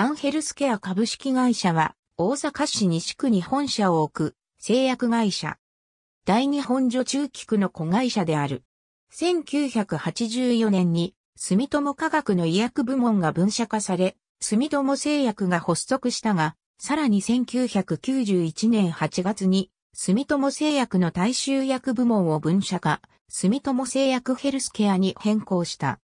ダンヘルスケア株式会社は、大阪市西区に本社を置く、製薬会社。大日本女中規区の子会社である。1984年に、住友科学の医薬部門が分社化され、住友製薬が発足したが、さらに1991年8月に、住友製薬の大衆薬部門を分社化、住友製薬ヘルスケアに変更した。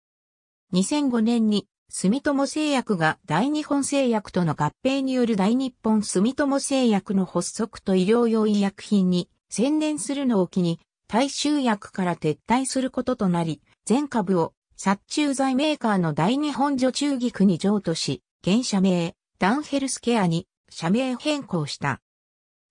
2005年に住友製薬が大日本製薬との合併による大日本住友製薬の発足と医療用医薬品に専念するのを機に、大衆薬から撤退することとなり、全株を殺虫剤メーカーの大日本女中菊に譲渡し、現社名、ダンヘルスケアに社名変更した。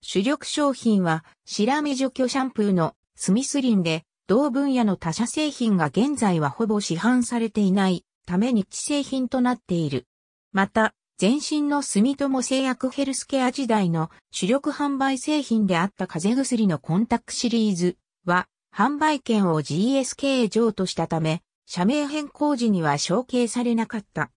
主力商品は、白目除去シャンプーのスミスリンで、同分野の他社製品が現在はほぼ市販されていないために既製品となっている。また、前身の住友製薬ヘルスケア時代の主力販売製品であった風邪薬のコンタクシリーズは、販売権を GSK 上としたため、社名変更時には承継されなかった。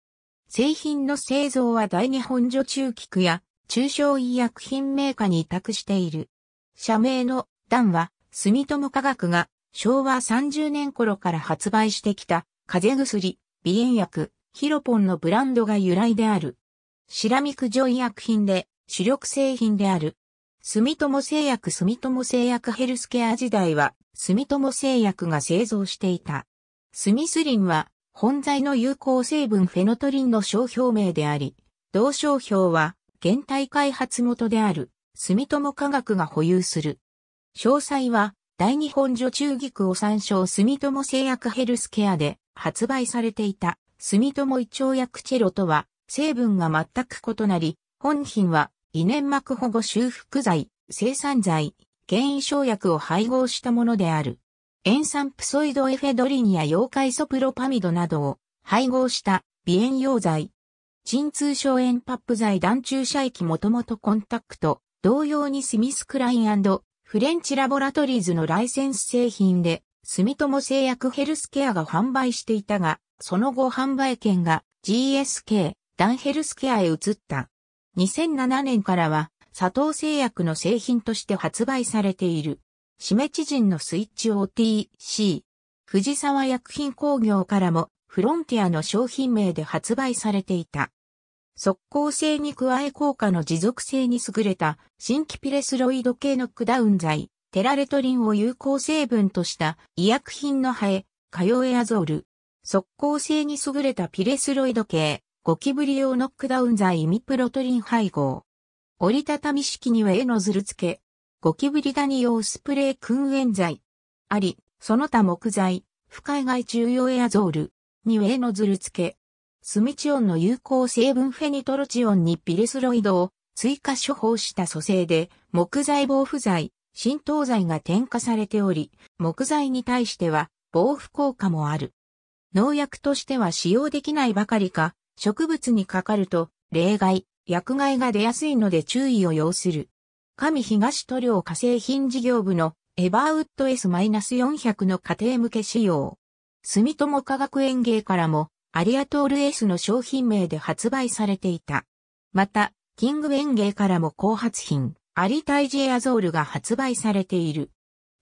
製品の製造は大日本女中菊や中小医薬品メーカーに委託している。社名の段は住友化学が昭和30年頃から発売してきた風邪薬鼻炎薬、ヒロポンのブランドが由来である。シラミクジョイ薬品で主力製品である。住友製薬住友製薬ヘルスケア時代は住友製薬が製造していた。スミスリンは本剤の有効成分フェノトリンの商標名であり、同商標は現体開発元である住友化学が保有する。詳細は大日本女中菊を参照住友製薬ヘルスケアで発売されていた住友胃腸薬チェロとは成分が全く異なり、本品は胃粘膜保護修復剤、生産剤、原因症薬を配合したものである。塩酸プソイドエフェドリンや溶解ソプロパミドなどを配合した鼻炎用剤。鎮痛症炎パップ剤弾注射液もともとコンタクト、同様にスミスクラインフレンチラボラトリーズのライセンス製品で住友製薬ヘルスケアが販売していたが、その後販売権が GSK、ダンヘルスケアへ移った。2007年からは、佐藤製薬の製品として発売されている。シメチジンのスイッチ OTC。藤沢薬品工業からも、フロンティアの商品名で発売されていた。速効性に加え効果の持続性に優れた新規ピレスロイド系のクダウン剤、テラレトリンを有効成分とした医薬品のハエ、カヨエアゾール。速効性に優れたピレスロイド系、ゴキブリ用ノックダウン剤イミプロトリン配合。折りたたみ式には絵のズル付け。ゴキブリダニ用スプレー燻煙剤。あり、その他木材、不海外中用エアゾール。には絵のズル付け。スミチオンの有効成分フェニトロチオンにピレスロイドを追加処方した蘇生で木材防腐剤、浸透剤が添加されており、木材に対しては防腐効果もある。農薬としては使用できないばかりか、植物にかかると例外、薬害が出やすいので注意を要する。上東塗料化成品事業部のエバーウッド S-400 の家庭向け仕様。住友科学園芸からもアリアトール S の商品名で発売されていた。また、キング園芸からも後発品。アリタイジエアゾールが発売されている。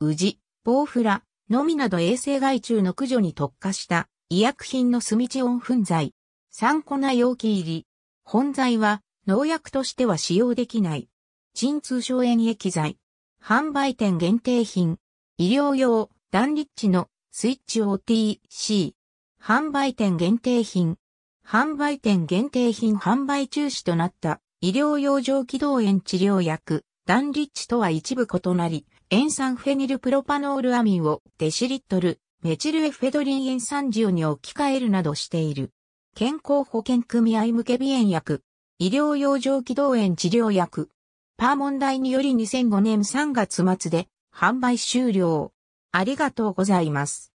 ウジ、ボウフラ、ノミなど衛生害虫の駆除に特化した医薬品のスミチオン粉剤。3粉容器入り。本剤は農薬としては使用できない。鎮痛症炎液剤。販売店限定品。医療用、ダンリッチのスイッチ OTC。販売店限定品。販売店限定品販売中止となった。医療用上気道炎治療薬、ダンリッチとは一部異なり、塩酸フェニルプロパノールアミンをデシリットル、メチルエフェドリン塩酸塩に置き換えるなどしている。健康保険組合向け鼻炎薬、医療用上気道炎治療薬、パー問題により2005年3月末で販売終了。ありがとうございます。